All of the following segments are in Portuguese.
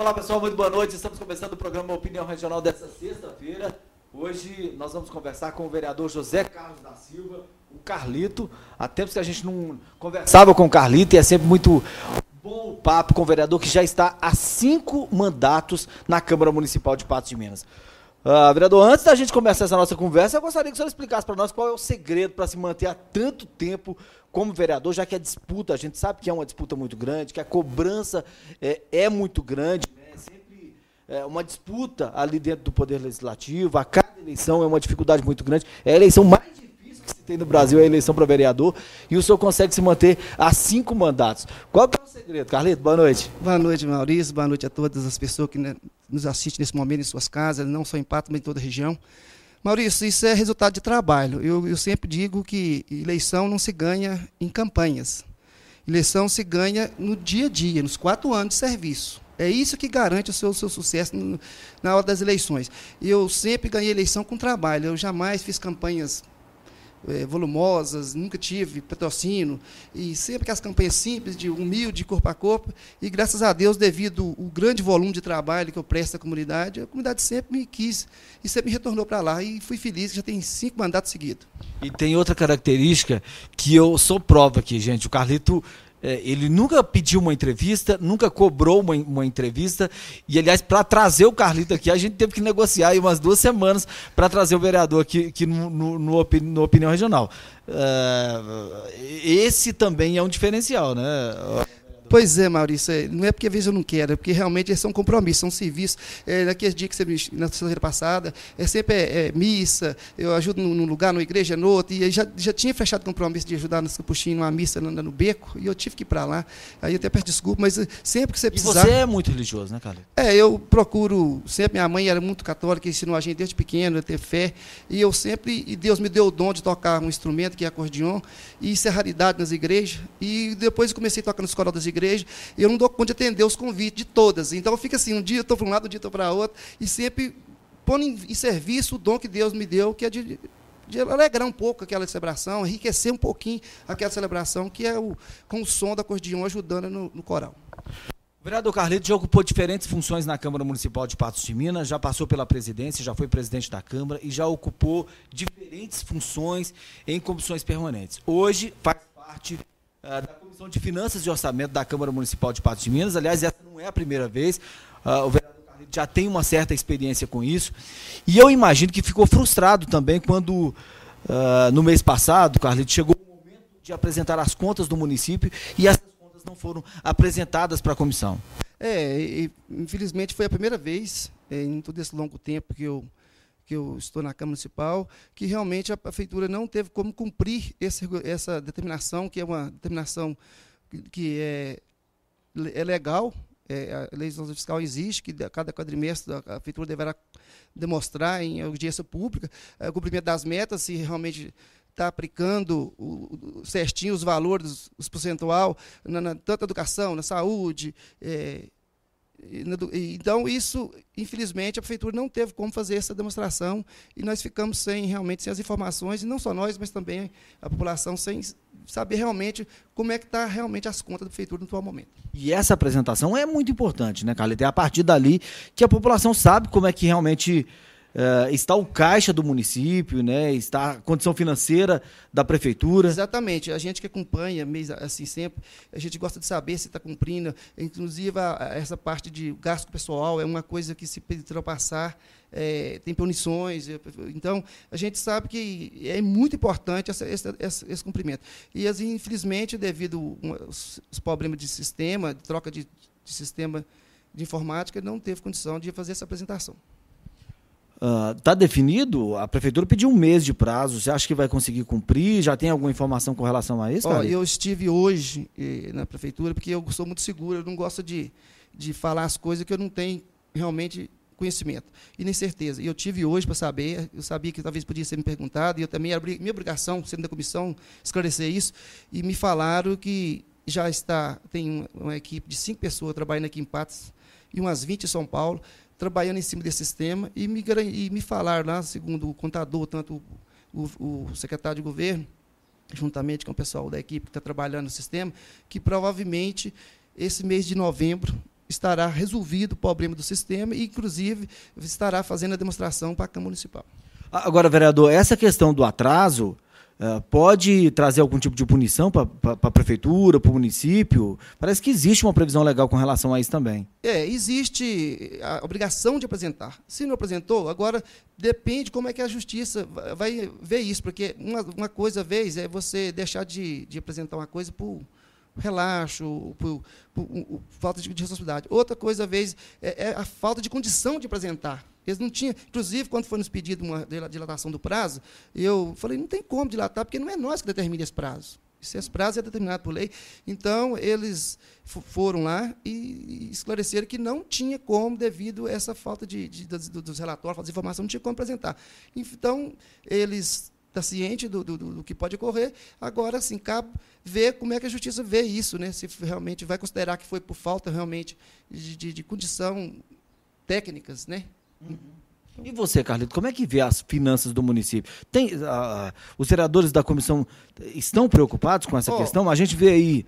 Olá pessoal, muito boa noite. Estamos começando o programa Opinião Regional dessa sexta-feira. Hoje nós vamos conversar com o vereador José Carlos da Silva, o Carlito. Há tempos que a gente não conversava com o Carlito e é sempre muito bom o papo com o vereador que já está há cinco mandatos na Câmara Municipal de Patos de Minas. Ah, vereador, antes da gente começar essa nossa conversa, eu gostaria que o senhor explicasse para nós qual é o segredo para se manter há tanto tempo como vereador, já que a disputa, a gente sabe que é uma disputa muito grande, que a cobrança é, é muito grande, né? É sempre é, uma disputa ali dentro do Poder Legislativo, a cada eleição é uma dificuldade muito grande, é a eleição mais difícil tem no Brasil a eleição para vereador, e o senhor consegue se manter a cinco mandatos. Qual é o segredo, Carlito? Boa noite. Boa noite, Maurício. Boa noite a todas as pessoas que né, nos assistem nesse momento em suas casas, não só em Pato, mas em toda a região. Maurício, isso é resultado de trabalho. Eu, eu sempre digo que eleição não se ganha em campanhas. Eleição se ganha no dia a dia, nos quatro anos de serviço. É isso que garante o seu, o seu sucesso na hora das eleições. Eu sempre ganhei eleição com trabalho. Eu jamais fiz campanhas é, volumosas, nunca tive patrocínio, e sempre que as campanhas simples, de humilde, corpo a corpo, e graças a Deus, devido ao grande volume de trabalho que eu presto à comunidade, a comunidade sempre me quis e sempre me retornou para lá, e fui feliz, já tem cinco mandatos seguidos. E tem outra característica que eu sou prova aqui, gente, o Carlito é, ele nunca pediu uma entrevista, nunca cobrou uma, uma entrevista. E, aliás, para trazer o Carlito aqui, a gente teve que negociar aí umas duas semanas para trazer o vereador aqui, aqui no, no, no, opini, no Opinião Regional. É, esse também é um diferencial, né? Pois é, Maurício, é, não é porque às vezes eu não quero, é porque realmente esse é um compromisso, é um serviço. naquele é, dia que você me, na sexta-feira passada, é sempre é, é, missa, eu ajudo num, lugar, numa igreja, no outro, e já, já tinha fechado compromisso de ajudar nos capuchinhos numa missa no, no beco, e eu tive que ir para lá. Aí eu até peço desculpa, mas eh, sempre que você precisar... E você é muito religioso, né, Carlos? É, eu procuro, sempre, minha mãe era muito católica, ensinou a gente desde pequeno a ter fé, e eu sempre, e Deus me deu o dom de tocar um instrumento, que é acordeon, e isso é raridade nas igrejas, e depois eu comecei a tocar nos coral das igrejas, igreja, eu não dou conta de atender os convites de todas. Então fica assim, um dia eu estou para um lado, um dia estou para outro, e sempre pondo em, em, serviço o dom que Deus me deu, que é de, de, alegrar um pouco aquela celebração, enriquecer um pouquinho aquela celebração, que é o, com o som da acordeon ajudando no, no coral. O vereador Carleto já ocupou diferentes funções na Câmara Municipal de Patos de Minas, já passou pela presidência, já foi presidente da Câmara e já ocupou diferentes funções em comissões permanentes. Hoje faz parte ah, da Comissão de Finanças e Orçamento da Câmara Municipal de Patos de Minas. Aliás, essa não é a primeira vez. Ah, o vereador Carlito já tem uma certa experiência com isso. E eu imagino que ficou frustrado também quando, ah, no mês passado, Carlito chegou o momento de apresentar as contas do município e essas contas não foram apresentadas para a comissão. É, infelizmente foi a primeira vez eh, em todo esse longo tempo que eu que eu estou na Câmara Municipal, que realmente a prefeitura não teve como cumprir esse, essa determinação, que é uma determinação que é, é legal, é, a legislação fiscal existe, que a cada quadrimestre a prefeitura deverá demonstrar em audiência pública é, o cumprimento das metas, se realmente está aplicando o, o, certinho os valores, os percentual, na, na, tanto na educação, na saúde, é, então, isso, infelizmente, a prefeitura não teve como fazer essa demonstração e nós ficamos sem realmente sem as informações, e não só nós, mas também a população, sem saber realmente como é que está realmente as contas da prefeitura no atual momento. E essa apresentação é muito importante, né, Carlita? É a partir dali que a população sabe como é que realmente Uh, está o caixa do município, né? Está a condição financeira da prefeitura. Exatamente. A gente que acompanha, assim sempre, a gente gosta de saber se está cumprindo. Inclusive a, essa parte de gasto pessoal é uma coisa que se ultrapassar é, tem punições. Então, a gente sabe que é muito importante essa, essa, essa, esse cumprimento. E, assim, infelizmente, devido aos problemas de sistema, de troca de, de sistema de informática, não teve condição de fazer essa apresentação. Está ah, uh, definido? A prefeitura pediu um mês de prazo. Você acha que vai conseguir cumprir? Já tem alguma informação com relação a isso? eu estive hoje eh, na prefeitura porque eu sou muito seguro, eu não gosto de, de falar as coisas que eu não tenho realmente conhecimento e nem certeza. E eu tive hoje para saber, eu sabia que talvez podia ser me perguntado, e eu também abri minha obrigação, sendo da comissão, esclarecer isso. E me falaram que já está, tem uma, uma equipe de cinco pessoas trabalhando aqui em Patos e umas 20 em São Paulo, trabalhando em cima desse sistema e me, e me falaram lá, segundo o contador, tanto o, o, o secretário de governo, juntamente com o pessoal da equipe que está trabalhando no sistema, que provavelmente esse mês de novembro estará resolvido o problema do sistema e, inclusive, estará fazendo a demonstração para a Câmara Municipal. Agora, vereador, essa questão do atraso ah, pode trazer algum tipo de punição para a prefeitura, para o município? Parece que existe uma previsão legal com relação a isso também. É, existe a obrigação de apresentar. Se não apresentou, agora depende como é que a justiça vai ver isso, porque uma, uma coisa vez é você deixar de, de apresentar uma coisa por relaxo, por, por, por, por falta de, de responsabilidade. Outra coisa, vez, é, é a falta de condição de apresentar. Eles não tinham, inclusive, quando foi nos pedido uma dilatação do prazo, eu falei, não tem como dilatar, porque não é nós que determina esse prazo. Esse prazo é determinado por lei. Então, eles foram lá e esclareceram que não tinha como, devido a essa falta de, de, de dos relatórios, de informação não tinha como apresentar. Então, eles está ciente do, do, do, que pode ocorrer. Agora, sim, cabe ver como é que a justiça vê isso, né? se realmente vai considerar que foi por falta realmente de, de, de condição técnicas, né? Uhum. E você, Carlito, como é que vê as finanças do município? Tem, uh, os vereadores da comissão estão preocupados com essa oh. questão? A gente vê aí,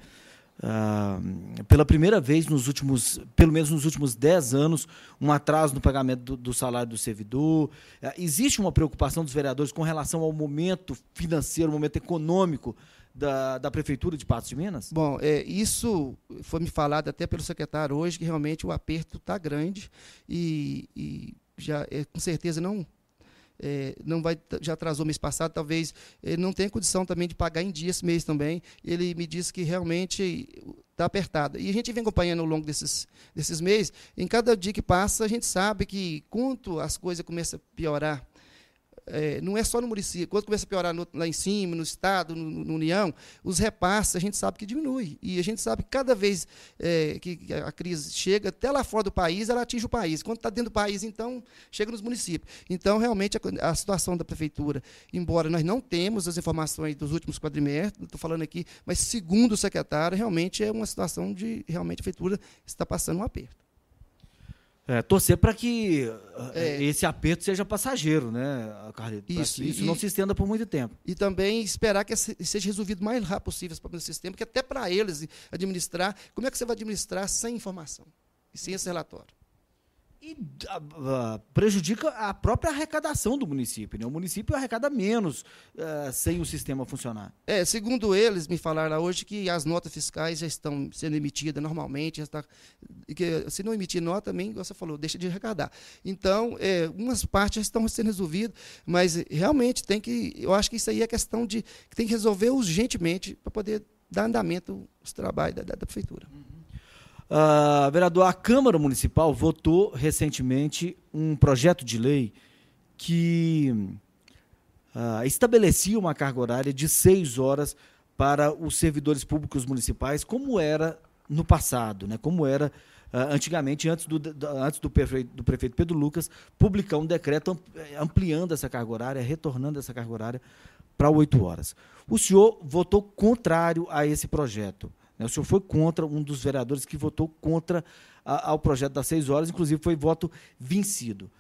uh, pela primeira vez nos últimos, pelo menos nos últimos 10 anos, um atraso no pagamento do, do salário do servidor. Uh, existe uma preocupação dos vereadores com relação ao momento financeiro, momento econômico da, da Prefeitura de Patos de Minas? Bom, é, isso foi me falado até pelo secretário hoje, que realmente o aperto está grande e, e já é, com certeza não é, não vai já atrasou mês passado, talvez ele é, não tenha condição também de pagar em dia esse mês também. Ele me disse que realmente está apertado E a gente vem acompanhando ao longo desses, desses meses, em cada dia que passa, a gente sabe que quanto as coisas começam a piorar é, não é só no município. Quando começa a piorar no, lá em cima, no Estado, no, no, União, os repasses a gente sabe que diminui. E a gente sabe que cada vez é, que a crise chega até lá fora do país, ela atinge o país. Quando está dentro do país, então, chega nos municípios. Então, realmente, a, a situação da prefeitura, embora nós não temos as informações dos últimos quadrimestres, estou falando aqui, mas segundo o secretário, realmente é uma situação de realmente a prefeitura está passando um aperto. É, torcer para que é, é. esse aperto seja passageiro, né, Carlito? Isso, isso e, não se estenda por muito tempo. E também esperar que seja resolvido o mais rápido possível esse problema do sistema, que até para eles administrar, como é que você vai administrar sem informação e sem esse relatório? e uh, prejudica a própria arrecadação do município. Né? O município arrecada menos uh, sem o sistema funcionar. É, segundo eles, me falaram hoje que as notas fiscais já estão sendo emitidas normalmente. Está, que, se não emitir nota, também, você falou, deixa de arrecadar. Então, é, umas partes já estão sendo resolvidas, mas realmente tem que. Eu acho que isso aí é questão de. que tem que resolver urgentemente para poder dar andamento os trabalhos da, da, da prefeitura. Uhum. Uh, vereador, a Câmara Municipal votou recentemente um projeto de lei que uh, estabelecia uma carga horária de seis horas para os servidores públicos municipais, como era no passado, né? como era Uh, antigamente, antes, do, antes do, prefeito, do prefeito Pedro Lucas, publicar um decreto eh, ampliando essa carga horária, retornando essa carga horária para oito horas. O senhor votou contrário a esse projeto. Né? O senhor foi contra um dos vereadores que votou contra a, ao projeto das seis horas, inclusive foi voto vencido.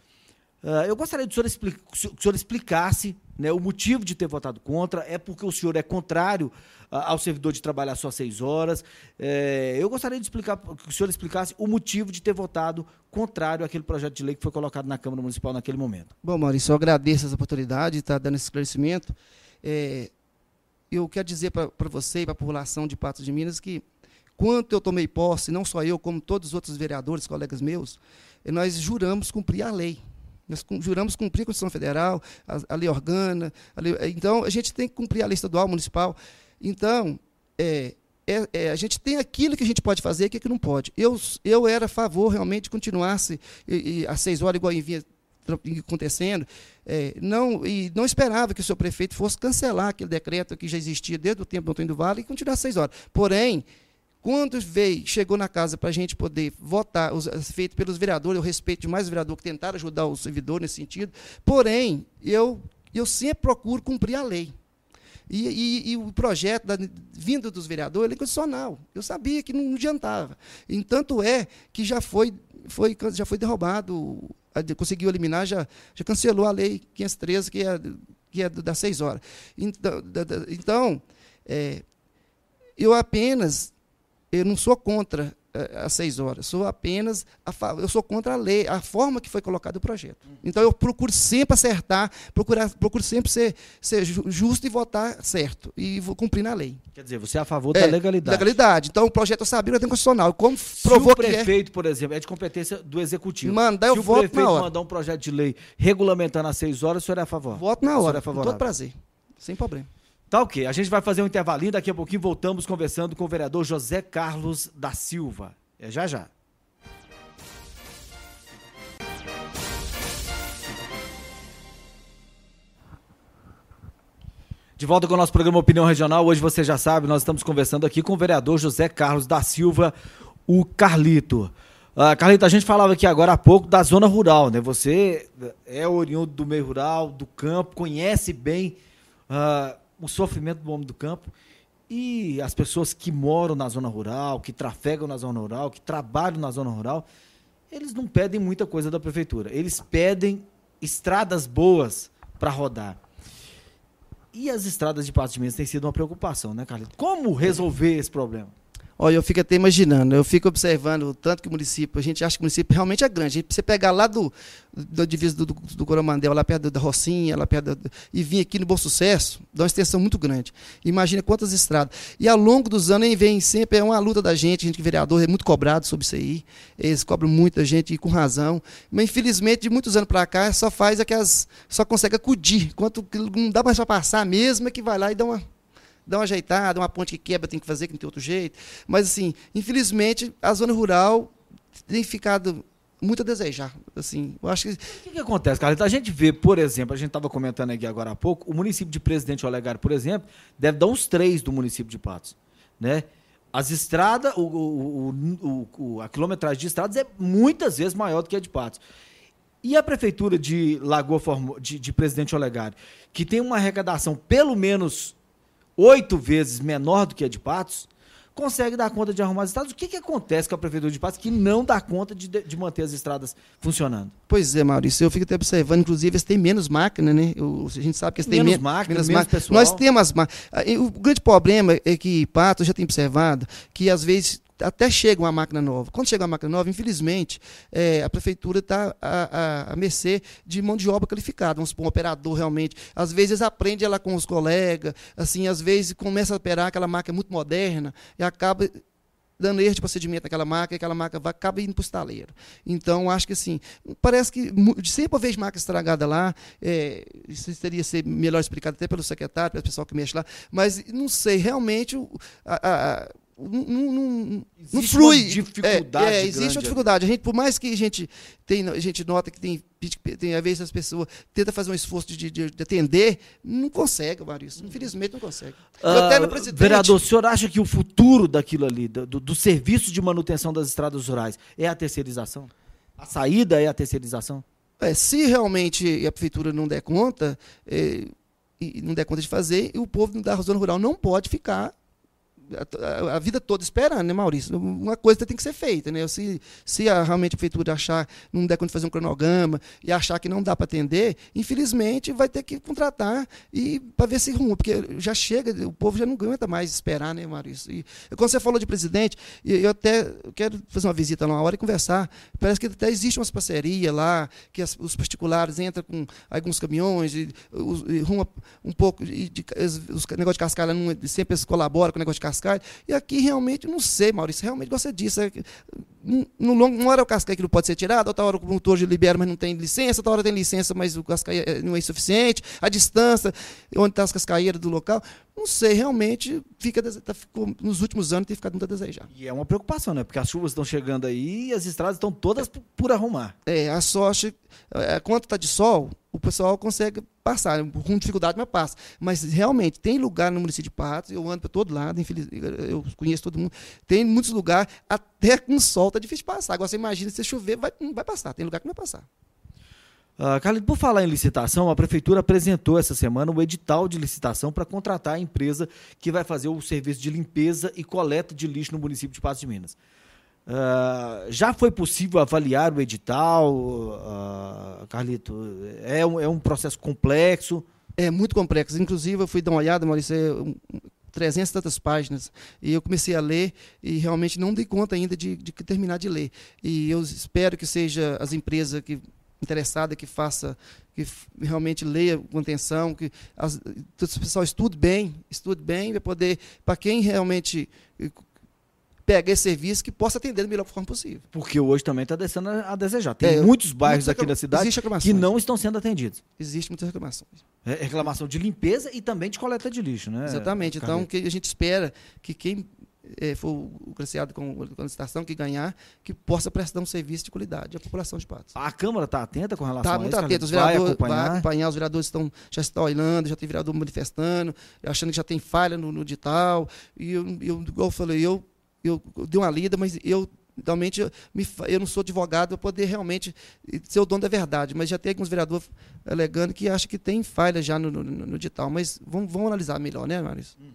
Uh, eu gostaria que o, explica, que o senhor, explicasse né, o motivo de ter votado contra. É porque o senhor é contrário uh, ao servidor de trabalhar só seis horas. Eh, eu gostaria de explicar, que o senhor explicasse o motivo de ter votado contrário àquele projeto de lei que foi colocado na Câmara Municipal naquele momento. Bom, Maurício, eu agradeço essa oportunidade de estar dando esse esclarecimento. É, eu quero dizer para você e para a população de Patos de Minas que, quando eu tomei posse, não só eu, como todos os outros vereadores, colegas meus, nós juramos cumprir a lei. Nós juramos cumprir a Constituição Federal, a, a lei organa. A lei, então, a gente tem que cumprir a lei estadual, municipal. Então, é, é, é, a gente tem aquilo que a gente pode fazer e aquilo é que não pode. Eu, eu era a favor realmente de continuasse às seis horas, igual em vinha acontecendo, é, não, e não esperava que o seu prefeito fosse cancelar aquele decreto que já existia desde o tempo do Antônio do Vale e continuar seis horas. Porém, quando veio, chegou na casa para a gente poder votar, os, feito pelos vereadores, eu respeito demais os vereador que tentaram ajudar o servidor nesse sentido, porém, eu, eu sempre procuro cumprir a lei. E, e, e, o projeto da, vindo dos vereadores ele é condicional. Eu sabia que não adiantava. E tanto é que já foi foi, já foi derrubado, conseguiu eliminar, já, já cancelou a lei 513, que é, que é das seis horas. Então, então é, eu apenas, eu não sou contra eh, às seis horas. Sou apenas a, eu sou contra a lei, a forma que foi colocado o projeto. Uhum. Então eu procuro sempre acertar, procurar, procuro sempre ser, ser justo e votar certo e vou cumprir na lei. Quer dizer, você é a favor é, da legalidade. Legalidade. Então o projeto eu sabia que é tem constitucional. Como provou Se o é- prefeito, é, por exemplo, é de competência do executivo. Manda eu Se voto na hora. o prefeito mandar um projeto de lei regulamentando às seis horas, o senhor é a favor? Voto na hora. O é favorável. Com todo prazer. Sem problema. Tá ok. A gente vai fazer um intervalinho, daqui a pouquinho voltamos conversando com o vereador José Carlos da Silva. É já já. De volta com o nosso programa Opinião Regional. Hoje você já sabe, nós estamos conversando aqui com o vereador José Carlos da Silva, o Carlito. Uh, Carlito, a gente falava aqui agora há pouco da zona rural, né? Você é oriundo do meio rural, do campo, conhece bem uh, o sofrimento do homem do campo e as pessoas que moram na zona rural, que trafegam na zona rural, que trabalham na zona rural, eles não pedem muita coisa da prefeitura. Eles pedem estradas boas para rodar. E as estradas de Patos de Minas têm sido uma preocupação, né, Carlito? Como resolver esse problema? Olha, eu fico até imaginando, eu fico observando o tanto que o município, a gente acha que o município realmente é grande. A gente você pegar lá do, do divisa do, do, do Coromandel, lá perto da Rocinha, lá perto da, e vir aqui no Bom Sucesso, dá uma extensão muito grande. Imagina quantas estradas. E ao longo dos anos, vem sempre, é uma luta da gente, a gente que é vereador é muito cobrado sobre isso aí. Eles cobram muita gente e com razão. Mas infelizmente, de muitos anos para cá, só faz aquelas. só consegue acudir. Quanto não dá mais para passar mesmo, é que vai lá e dá uma dá uma ajeitada, uma ponte que quebra tem que fazer, que não tem outro jeito. Mas, assim, infelizmente, a zona rural tem ficado muito a desejar. Assim, eu acho que... O que, que acontece, Carlos? A gente vê, por exemplo, a gente estava comentando aqui agora há pouco, o município de Presidente Olegário, por exemplo, deve dar uns três do município de Patos. Né? As estradas, o, o, o, a quilometragem de estradas é muitas vezes maior do que a de Patos. E a prefeitura de Lagoa Formo, de, de Presidente Olegário, que tem uma arrecadação pelo menos oito vezes menor do que a de Patos, consegue dar conta de arrumar as estradas. O que, que acontece com a Prefeitura de Patos que não dá conta de, de manter as estradas funcionando? Pois é, Maurício, eu fico até observando, inclusive, eles têm menos máquina, né? Eu, a gente sabe que eles têm menos, men máquina, menos, menos máquina. Pessoal. Nós temos as máquinas. O grande problema é que Patos já tem observado que, às vezes, até chega uma máquina nova. Quando chega uma máquina nova, infelizmente, é, a prefeitura está à, à, à, mercê de mão de obra qualificada. Vamos supor, um operador realmente. Às vezes aprende ela com os colegas, assim, às vezes começa a operar aquela máquina muito moderna e acaba dando erro de procedimento naquela máquina, e aquela máquina vai, acaba indo para o estaleiro. Então, acho que assim, parece que sempre eu vejo máquina estragada lá, é, isso teria ser melhor explicado até pelo secretário, pelo pessoal que mexe lá, mas não sei, realmente a, a não, não, não flui. dificuldade. É, é existe uma dificuldade. A gente, por mais que a gente, tem, a gente nota que tem, tem às vezes as pessoas tenta fazer um esforço de, de, de atender, não consegue, Maurício. Infelizmente não consegue. Ah, presidente... Vereador, o senhor acha que o futuro daquilo ali, do, do serviço de manutenção das estradas rurais, é a terceirização? A saída é a terceirização? É, se realmente a prefeitura não der conta, é, não der conta de fazer, e o povo da zona rural não pode ficar a, vida toda esperando, né, Maurício? Uma coisa tem que ser feita, né? Se, se a, realmente a prefeitura achar não der quando fazer um cronograma e achar que não dá para atender, infelizmente vai ter que contratar e para ver se rumo, porque já chega, o povo já não aguenta mais esperar, né, Maurício? E, quando você falou de presidente, eu até quero fazer uma visita lá uma hora e conversar. Parece que até existe umas parcerias lá, que as, os particulares entram com alguns caminhões e, e, e um pouco, e de, os, os negócios de não é sempre eles colaboram com o negócio de cascalha. E aqui realmente não sei, Maurício, realmente você disse. É, no longo, uma hora o Cascaia que não pode ser tirado, outra hora o motor de libera, mas não tem licença, outra hora tem licença, mas o Cascaia eh, não é insuficiente, a distância, onde estão tá as cascaeiras do local. Não sei, realmente, fica, tá, ficou, nos últimos anos tem ficado muito a desejar. E é uma preocupação, né? Porque as chuvas estão chegando aí e as estradas estão todas por arrumar. É, a sorte, é, está de sol, o pessoal consegue passar. Com dificuldade, mas passa. Mas realmente, tem lugar no município de Patos, eu ando para todo lado, infelizmente, eu conheço todo mundo. Tem muitos lugares, até com sol está difícil passar. Agora você imagina, se chover, vai, vai passar. Tem lugar que não vai passar. Uh, ah, Carlinhos, por falar em licitação, a Prefeitura apresentou essa semana o edital de licitação para contratar a empresa que vai fazer o serviço de limpeza e coleta de lixo no município de Patos de Minas. Ah, já foi possível avaliar o edital, uh, Carlito? É um, é um processo complexo? É muito complexo. Inclusive, eu fui dar uma olhada, Maurício, é 300 e tantas páginas. E eu comecei a ler e realmente não dei conta ainda de, de terminar de ler. E eu espero que seja as empresas que interessada que faça, que realmente leia com atenção, que as, o pessoal estude bem, estude bem para poder, para quem realmente pegar esse serviço que possa atender da melhor forma possível. Porque hoje também está deixando a desejar. Tem é, muitos bairros aqui da cidade que não estão sendo atendidos. Existem muitas reclamações. É, reclamação de limpeza e também de coleta de lixo, né? Exatamente. Então, que a gente espera que quem é, for graciado com, com a licitação, que ganhar, que possa prestar um serviço de qualidade à população de Patos. A Câmara está atenta com relação tá a isso? Está muito atenta. Os vereadores, vai acompanhar. Vai acompanhar. os vereadores estão, já estão olhando, já tem vereador manifestando, achando que já tem falha no, no digital. E eu, eu, igual eu falei, eu eu, dei uma lida, mas eu realmente eu, me, eu não sou advogado para poder realmente ser o dono da verdade, mas já tem alguns vereadores alegando que acham que tem falha já no, no, no digital, mas vamos, vamos analisar melhor, né, Maris? Uhum.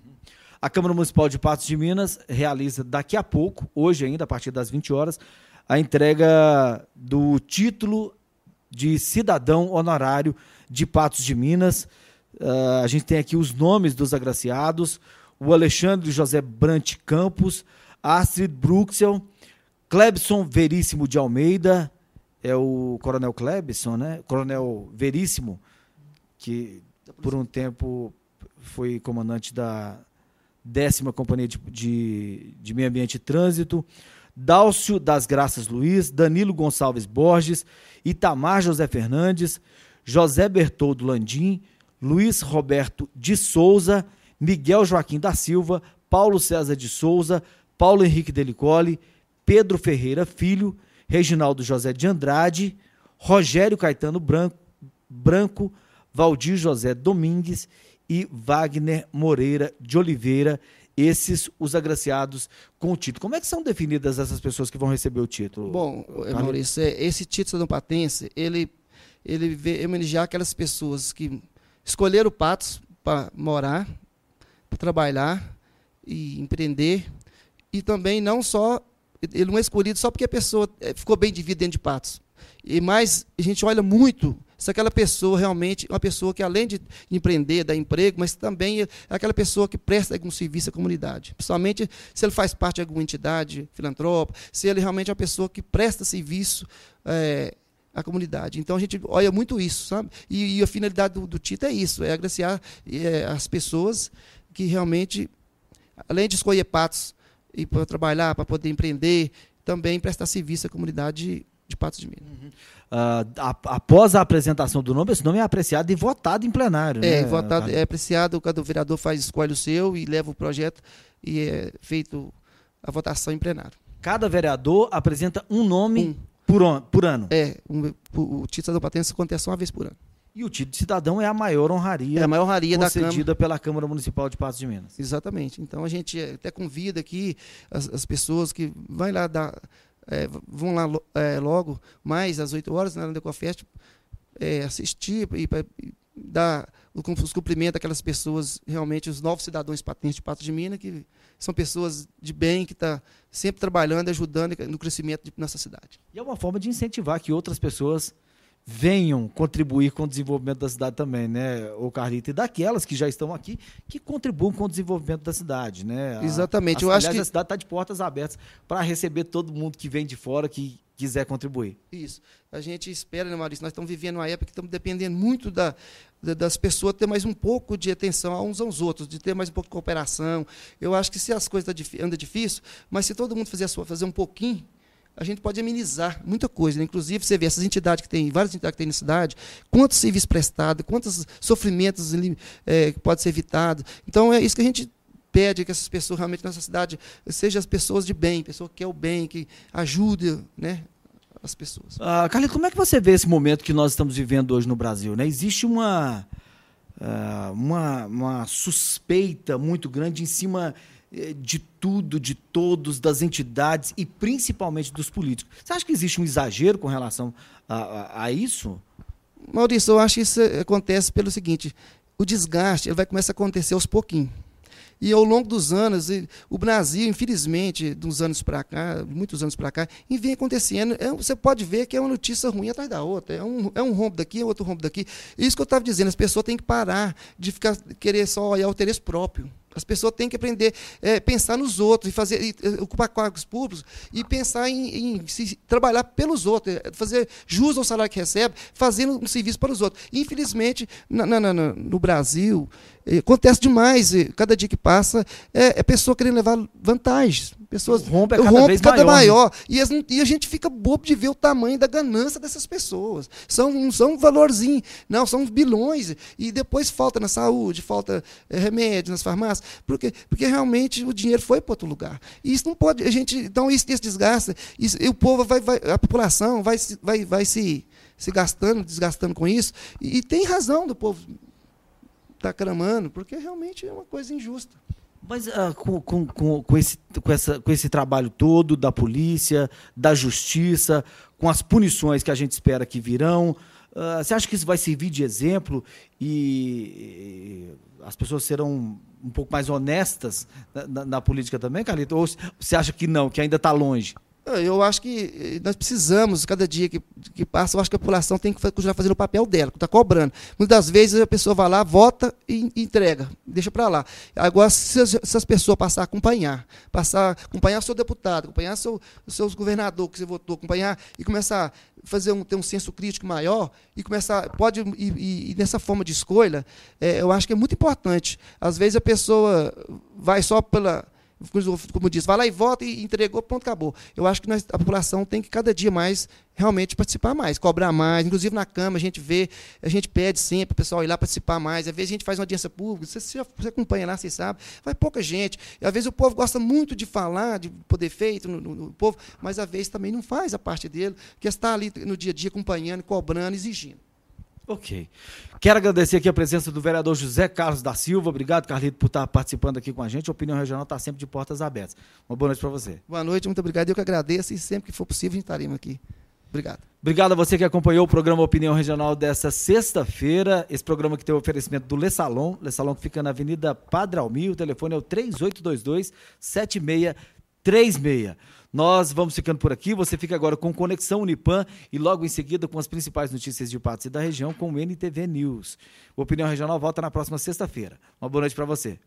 A Câmara Municipal de Patos de Minas realiza daqui a pouco, hoje ainda, a partir das 20 horas, a entrega do título de cidadão honorário de Patos de Minas. Uh, a gente tem aqui os nomes dos agraciados: o Alexandre José Brant Campos, Astrid Bruxel, Clebson Veríssimo de Almeida, é o Coronel Clebson, né? Coronel Veríssimo, que por um tempo foi comandante da décima companhia de, de, de meio ambiente e trânsito, Dálcio das Graças Luiz, Danilo Gonçalves Borges, Itamar José Fernandes, José Bertoldo Landim, Luiz Roberto de Souza, Miguel Joaquim da Silva, Paulo César de Souza, Paulo Henrique Delicoli, Pedro Ferreira Filho, Reginaldo José de Andrade, Rogério Caetano Branco, Branco Valdir José Domingues e Wagner Moreira de Oliveira, esses os agraciados com o título. Como é que são definidas essas pessoas que vão receber o título? Bom, eh, Maurício, é, esse título do patense ele, ele vê homenagear aquelas pessoas que escolheram o Patos para morar, para trabalhar e empreender, e também não só ele não é escolhido só porque a pessoa eh, ficou bem de vida dentro de Patos. E mais, a gente olha muito se aquela pessoa realmente é uma pessoa que, além de empreender, dar emprego, mas também é aquela pessoa que presta algum serviço à comunidade. Principalmente se ele faz parte de alguma entidade filantrópica, se ele realmente é uma pessoa que presta serviço é, à comunidade. Então a gente olha muito isso, sabe? E, e a finalidade do, do, Tito é isso: é agraciar é, as pessoas que realmente, além de escolher patos e para trabalhar, para poder empreender, também prestar serviço à comunidade de Patos de Minas. Uhum. Uh, após a apresentação do nome, esse nome é apreciado e votado em plenário. É, né, votado, é apreciado, cada vereador faz escolhe o seu e leva o projeto e é feito a votação em plenário. Cada vereador apresenta um nome um. Por, on, por ano? É, um, o título da patente acontece uma vez por ano. E o título de cidadão é a maior honraria, é a maior honraria concedida Câmara. pela Câmara Municipal de Passos de Minas. Exatamente. Então a gente eh, até convida aqui as, as pessoas que eh, vão lá dar, é, vão lá é, logo mais às 8 horas na Ecofest, é, assistir e, dar o cumprimento àquelas pessoas, realmente os novos cidadãos patentes de Patos de Minas, que são pessoas de bem, que estão tá sempre trabalhando, ajudando no crescimento de nossa cidade. E é uma forma de incentivar que outras pessoas venham contribuir com o desenvolvimento da cidade também, né, o Carlito? E daquelas que já estão aqui, que contribuam com o desenvolvimento da cidade, né? Exatamente. A, a, eu aliás, acho que a cidade está de portas abertas para receber todo mundo que vem de fora, que quiser contribuir. Isso. A gente espera, né, Maurício? Nós estamos vivendo uma época que estamos dependendo muito da, das pessoas ter mais um pouco de atenção uns aos outros, de ter mais um pouco de cooperação. Eu acho que se as coisas tá andam difícil, mas se todo mundo fizer, fazer um pouquinho, a gente pode amenizar muita coisa. Né? Inclusive, você vê essas entidades que tem, várias entidades que tem na cidade, quantos serviços prestados, quantos sofrimentos é, ser evitados Então, é isso que a gente pede que essas pessoas realmente nessa cidade sejam as pessoas de bem, pessoa que quer o bem, que ajude né, as pessoas. Ah, Carlito, como é que você vê esse momento que nós estamos vivendo hoje no Brasil? Né? Existe uma, ah, uma, uma suspeita muito grande em cima eh, de tudo, de todos, das entidades e principalmente dos políticos. Você acha que existe um exagero com relação a, a, a isso? Maurício, eu acho que isso eh, acontece pelo seguinte: o desgaste ele vai começar a acontecer aos pouquinhos. E ao longo dos anos, o Brasil, infelizmente, de uns anos para cá, muitos anos para cá, vem acontecendo. É, você pode ver que é uma notícia ruim atrás da outra. É um, é um rombo daqui, é outro rombo daqui. Isso que eu estava dizendo, as pessoas têm que parar de ficar querer só olhar o interesse próprio. As pessoas têm que aprender a é, pensar nos outros, e fazer, e, ocupar cargos públicos e pensar em, em se, trabalhar pelos outros, é, fazer jus ao salário que recebe, fazendo um serviço para os outros. Infelizmente, na, na, na, no Brasil, é, acontece demais. É, cada dia que passa, é, é pessoa querendo levar vantagens pessoas o é cada vez cada maior. maior. E, as, e, a gente fica bobo de ver o tamanho da ganância dessas pessoas. São, não são um valorzinho, não, são bilhões. E depois falta na saúde, falta eh, remédio nas farmácias, porque, porque realmente o dinheiro foi para outro lugar. E isso não pode. A gente, então, isso, isso desgasta. Isso, e o povo vai, vai, a população vai, vai, vai se, se gastando, desgastando com isso. E, e tem razão do povo estar tá clamando, porque realmente é uma coisa injusta. Mas ah, com, com, com, com, esse, com, essa, com esse trabalho todo da polícia, da justiça, com as punições que a gente espera que virão, ah, você acha que isso vai servir de exemplo e, e as pessoas serão um pouco mais honestas na, na, na política também, Carlito? Ou você acha que não, que ainda está longe? Eu acho que eh, nós precisamos, cada dia que, que passa, eu acho que a população tem que continuar fazendo o papel dela, que está cobrando. Muitas das vezes a pessoa vai lá, vota e, entrega, deixa para lá. Agora, se as, se as pessoas passar a acompanhar, passar, acompanhar seu deputado, acompanhar seu, seus governador que você votou, acompanhar e começar a fazer um, ter um senso crítico maior e começar, pode, e, ir nessa forma de escolha, é, eu acho que é muito importante. Às vezes a pessoa vai só pela como diz, vai lá e vota e entregou, pronto, acabou. Eu acho que nós, a população tem que cada dia mais realmente participar mais, cobrar mais. Inclusive na Câmara a gente vê, a gente pede sempre o pessoal ir lá participar mais. Às vezes a gente faz uma audiência pública, você, você acompanha lá, você sabe, vai pouca gente. E, às vezes o povo gosta muito de falar, de poder feito no, no, no povo, mas às vezes também não faz a parte dele, que é está ali no dia a dia acompanhando, cobrando, exigindo. Ok. Quero agradecer aqui a presença do vereador José Carlos da Silva. Obrigado, Carlito, por estar participando aqui com a gente. A opinião regional está sempre de portas abertas. Uma boa noite para você. Boa noite, muito obrigado. Eu que agradeço e sempre que for possível estaremos aqui. Obrigado. Obrigado a você que acompanhou o programa Opinião Regional dessa sexta-feira. Esse programa que tem o oferecimento do Le Salon. Le Salon que fica na Avenida Padre Almir. O telefone é o 3822 76 36. Nós vamos ficando por aqui. Você fica agora com Conexão Unipan e logo em seguida com as principais notícias de Patos e da região com o NTV News. O Opinião Regional volta na próxima sexta-feira. Uma boa noite para você.